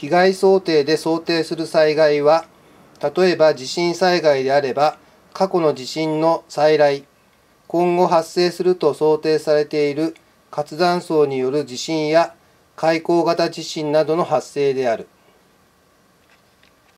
被害想定で想定する災害は、例えば地震災害であれば、過去の地震の再来、今後発生すると想定されている活断層による地震や海溝型地震などの発生である。